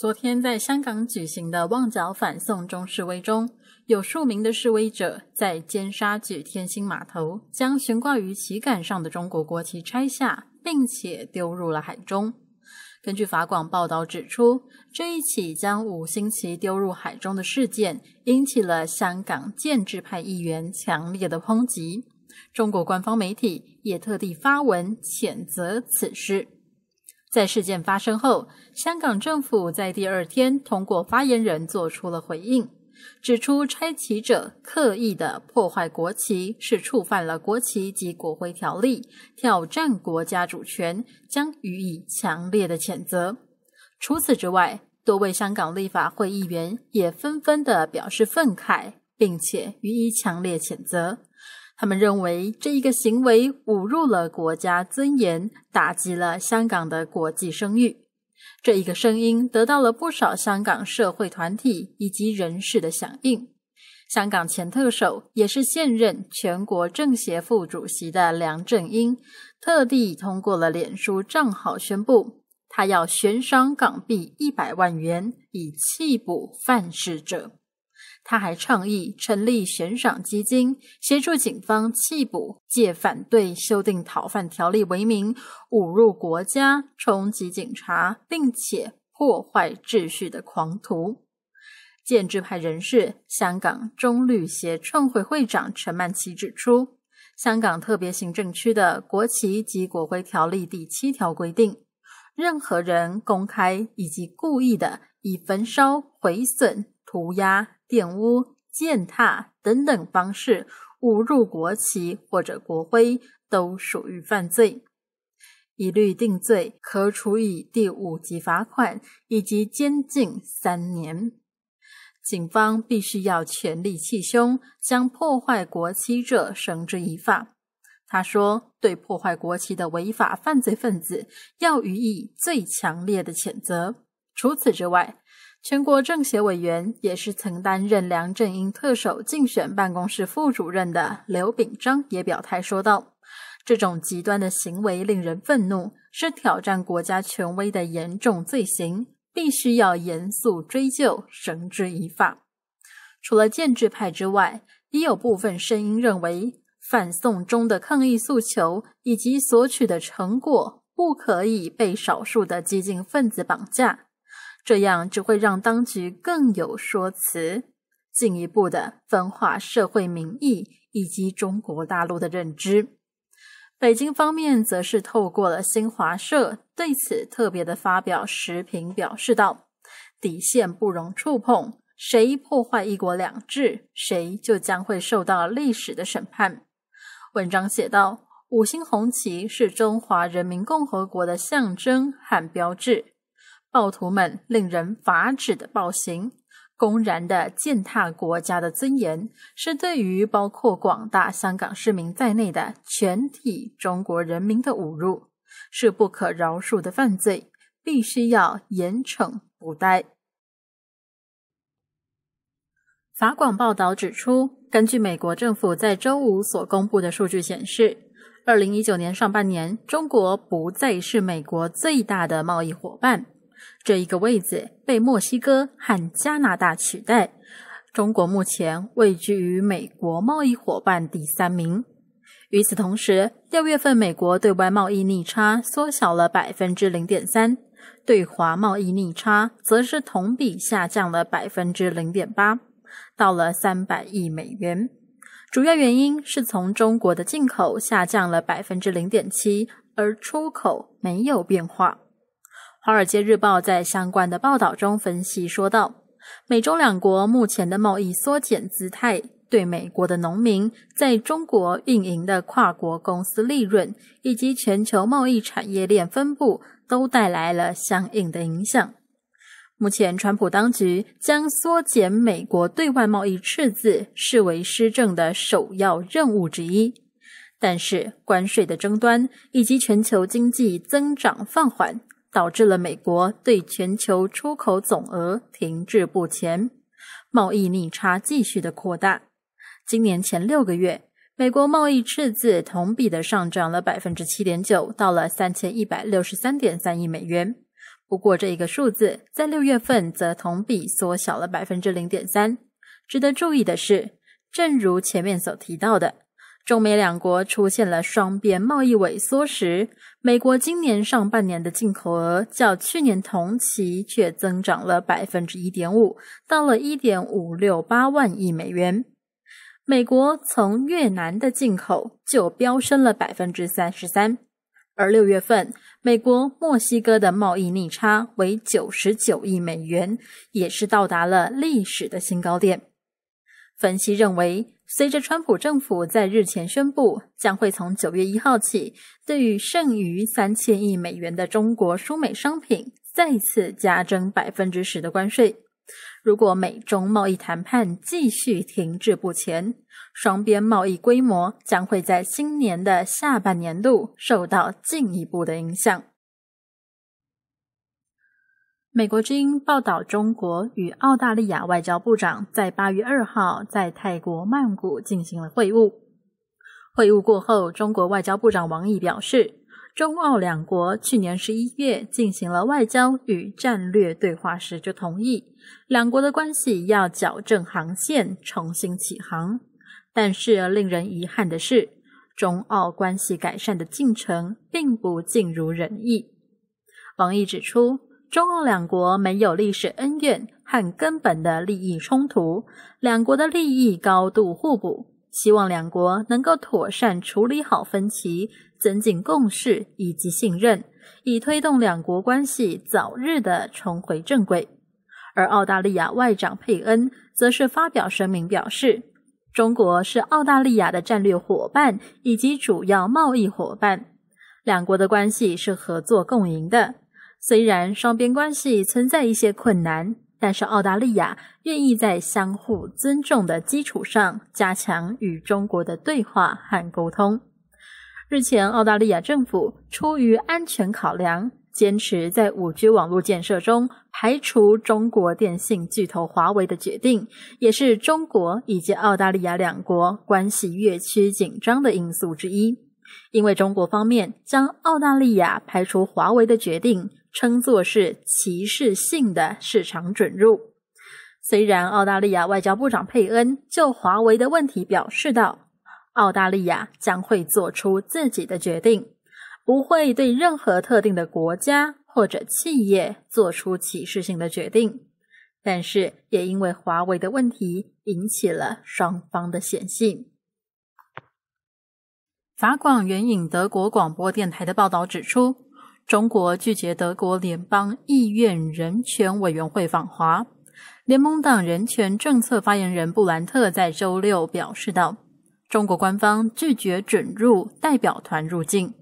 昨天在香港举行的旺角反送中示威中，有数名的示威者在尖沙咀天星码头将悬挂于旗杆上的中国国旗拆下，并且丢入了海中。根据法广报道指出，这一起将五星旗丢入海中的事件引起了香港建制派议员强烈的抨击，中国官方媒体也特地发文谴责此事。在事件发生后，香港政府在第二天通过发言人做出了回应，指出拆旗者刻意的破坏国旗是触犯了国旗及国徽条例，挑战国家主权，将予以强烈的谴责。除此之外，多位香港立法会议员也纷纷的表示愤慨，并且予以强烈谴责。他们认为这一个行为侮辱了国家尊严，打击了香港的国际声誉。这一个声音得到了不少香港社会团体以及人士的响应。香港前特首也是现任全国政协副主席的梁振英，特地通过了脸书账号宣布，他要悬赏港币一百万元，以缉捕犯事者。他还倡议成立悬赏基金，协助警方弃捕，借反对修订逃犯条例为名，侮辱国家、冲击警察，并且破坏秩序的狂徒。建制派人士、香港中律协创会会长陈曼琪指出，香港特别行政区的国旗及国徽条例第七条规定，任何人公开以及故意的以焚烧、毁损。涂鸦、玷污、践踏等等方式侮辱国旗或者国徽，都属于犯罪，一律定罪，可处以第五级罚款以及监禁三年。警方必须要全力气凶，将破坏国旗者绳之以法。他说：“对破坏国旗的违法犯罪分子，要予以最强烈的谴责。”除此之外。全国政协委员，也是曾担任梁振英特首竞选办公室副主任的刘炳章也表态说道：“这种极端的行为令人愤怒，是挑战国家权威的严重罪行，必须要严肃追究，绳之以法。”除了建制派之外，也有部分声音认为，反送中的抗议诉求以及索取的成果，不可以被少数的激进分子绑架。这样只会让当局更有说辞，进一步的分化社会民意以及中国大陆的认知。北京方面则是透过了新华社对此特别的发表时评表示道：“底线不容触碰，谁破坏‘一国两制’，谁就将会受到历史的审判。”文章写道：“五星红旗是中华人民共和国的象征和标志。”暴徒们令人发指的暴行，公然的践踏国家的尊严，是对于包括广大香港市民在内的全体中国人民的侮辱，是不可饶恕的犯罪，必须要严惩不贷。法广报道指出，根据美国政府在周五所公布的数据显示，二零一九年上半年，中国不再是美国最大的贸易伙伴。这一个位子被墨西哥和加拿大取代。中国目前位居于美国贸易伙伴第三名。与此同时，六月份美国对外贸易逆差缩小了百分之零点三，对华贸易逆差则是同比下降了百分之零点八，到了三百亿美元。主要原因是从中国的进口下降了百分之零点七，而出口没有变化。《华尔街日报》在相关的报道中分析说道：“美中两国目前的贸易缩减姿态，对美国的农民、在中国运营的跨国公司利润以及全球贸易产业链分布，都带来了相应的影响。目前，川普当局将缩减美国对外贸易赤字视为施政的首要任务之一，但是关税的争端以及全球经济增长放缓。”导致了美国对全球出口总额停滞不前，贸易逆差继续的扩大。今年前六个月，美国贸易赤字同比的上涨了百分之七点九，到了三千一百六十三点三亿美元。不过，这一个数字在六月份则同比缩小了百分之零点三。值得注意的是，正如前面所提到的。中美两国出现了双边贸易萎缩时，美国今年上半年的进口额较去年同期却增长了百分之一点五，到了一点五六八万亿美元。美国从越南的进口就飙升了百分之三十三，而六月份美国墨西哥的贸易逆差为九十九亿美元，也是到达了历史的新高点。分析认为。随着川普政府在日前宣布，将会从九月一号起，对于剩余三千亿美元的中国输美商品再次加征百分之十的关税。如果美中贸易谈判继续停滞不前，双边贸易规模将会在新年的下半年度受到进一步的影响。美国军报道，中国与澳大利亚外交部长在八月二号在泰国曼谷进行了会晤。会晤过后，中国外交部长王毅表示，中澳两国去年十一月进行了外交与战略对话时就同意，两国的关系要矫正航线，重新起航。但是令人遗憾的是，中澳关系改善的进程并不尽如人意。王毅指出。中澳两国没有历史恩怨和根本的利益冲突，两国的利益高度互补。希望两国能够妥善处理好分歧，增进共识以及信任，以推动两国关系早日的重回正轨。而澳大利亚外长佩恩则是发表声明表示：“中国是澳大利亚的战略伙伴以及主要贸易伙伴，两国的关系是合作共赢的。”虽然双边关系存在一些困难，但是澳大利亚愿意在相互尊重的基础上加强与中国的对话和沟通。日前，澳大利亚政府出于安全考量，坚持在 5G 网络建设中排除中国电信巨头华为的决定，也是中国以及澳大利亚两国关系越趋紧张的因素之一。因为中国方面将澳大利亚排除华为的决定。称作是歧视性的市场准入。虽然澳大利亚外交部长佩恩就华为的问题表示道：“澳大利亚将会做出自己的决定，不会对任何特定的国家或者企业做出歧视性的决定，但是也因为华为的问题引起了双方的嫌隙。法广援引德国广播电台的报道指出。中国拒绝德国联邦议院人权委员会访华。联盟党人权政策发言人布兰特在周六表示道：“中国官方拒绝准入代表团入境。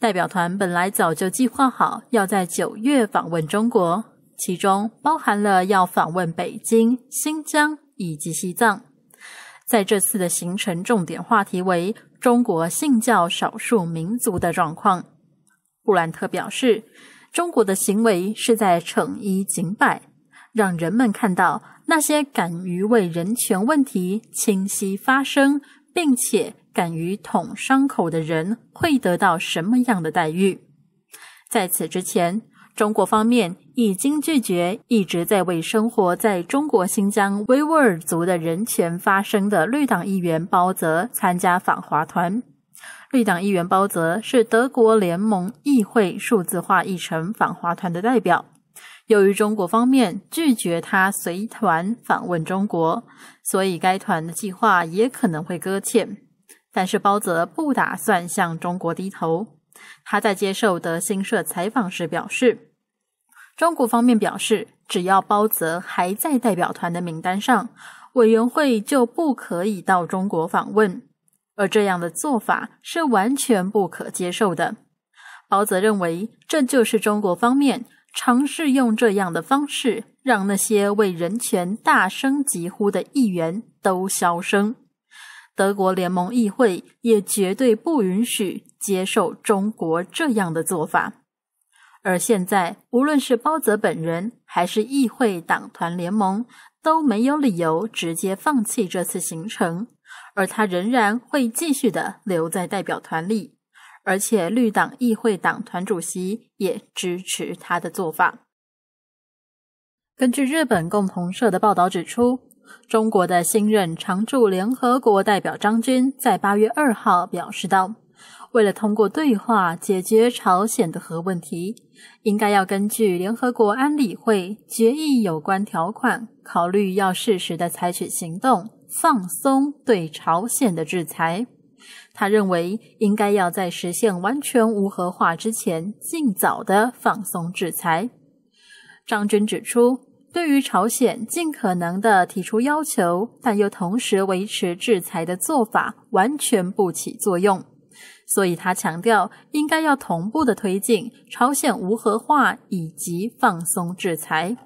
代表团本来早就计划好要在九月访问中国，其中包含了要访问北京、新疆以及西藏。在这次的行程，重点话题为中国性教少数民族的状况。”布兰特表示，中国的行为是在惩一儆百，让人们看到那些敢于为人权问题清晰发声，并且敢于捅伤口的人会得到什么样的待遇。在此之前，中国方面已经拒绝一直在为生活在中国新疆维吾尔族的人权发声的绿党议员包泽参加访华团。绿党议员包泽是德国联盟议会数字化议程访华团的代表。由于中国方面拒绝他随团访问中国，所以该团的计划也可能会搁浅。但是包泽不打算向中国低头。他在接受德新社采访时表示：“中国方面表示，只要包泽还在代表团的名单上，委员会就不可以到中国访问。”而这样的做法是完全不可接受的。包泽认为，这就是中国方面尝试用这样的方式让那些为人权大声疾呼的议员都消声。德国联盟议会也绝对不允许接受中国这样的做法。而现在，无论是包泽本人还是议会党团联盟，都没有理由直接放弃这次行程。而他仍然会继续的留在代表团里，而且绿党议会党团主席也支持他的做法。根据日本共同社的报道指出，中国的新任常驻联合国代表张军在八月二号表示道：“为了通过对话解决朝鲜的核问题，应该要根据联合国安理会决议有关条款，考虑要适时的采取行动。”放松对朝鲜的制裁，他认为应该要在实现完全无核化之前尽早的放松制裁。张军指出，对于朝鲜尽可能的提出要求，但又同时维持制裁的做法，完全不起作用。所以他强调，应该要同步的推进朝鲜无核化以及放松制裁。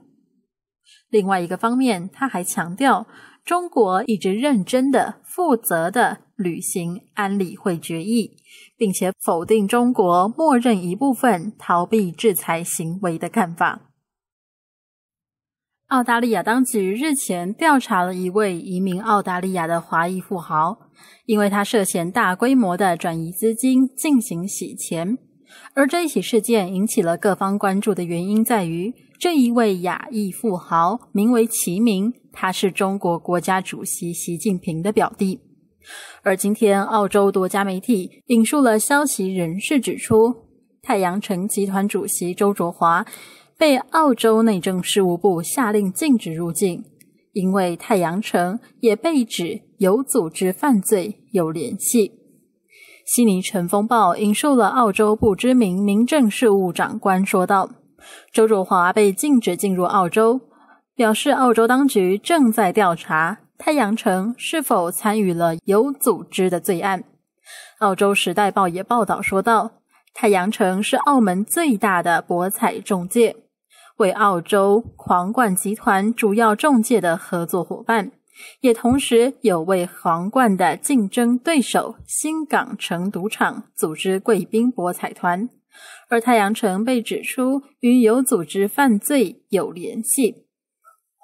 另外一个方面，他还强调。中国一直认真的、负责的履行安理会决议，并且否定中国默认一部分逃避制裁行为的看法。澳大利亚当局日前调查了一位移民澳大利亚的华裔富豪，因为他涉嫌大规模的转移资金进行洗钱。而这一起事件引起了各方关注的原因在于，这一位亚裔富豪名为齐名，他是中国国家主席习近平的表弟，而今天澳洲多家媒体引述了消息人士指出，太阳城集团主席周卓华被澳洲内政事务部下令禁止入境，因为太阳城也被指有组织犯罪有联系。悉尼晨风报引述了澳洲不知名民政事务长官说道：“周卓华被禁止进入澳洲。”表示，澳洲当局正在调查太阳城是否参与了有组织的罪案。澳洲《时代报》也报道说道：“太阳城是澳门最大的博彩中介，为澳洲皇冠集团主要中介的合作伙伴，也同时有为皇冠的竞争对手新港城赌场组织贵宾博彩团。而太阳城被指出与有组织犯罪有联系。”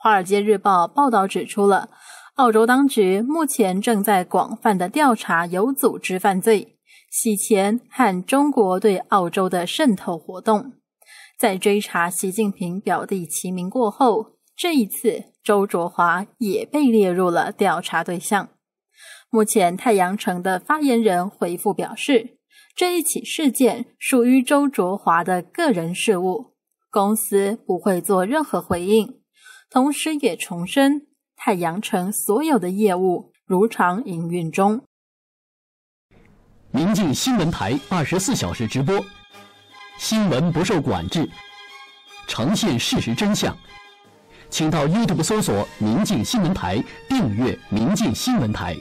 《华尔街日报》报道指出了，澳洲当局目前正在广泛的调查有组织犯罪、洗钱和中国对澳洲的渗透活动。在追查习近平表弟齐名过后，这一次周卓华也被列入了调查对象。目前，太阳城的发言人回复表示，这一起事件属于周卓华的个人事务，公司不会做任何回应。同时，也重申，太阳城所有的业务如常营运中。宁静新闻台二十四小时直播，新闻不受管制，呈现事实真相，请到 YouTube 搜索“宁静新闻台”，订阅“宁静新闻台”。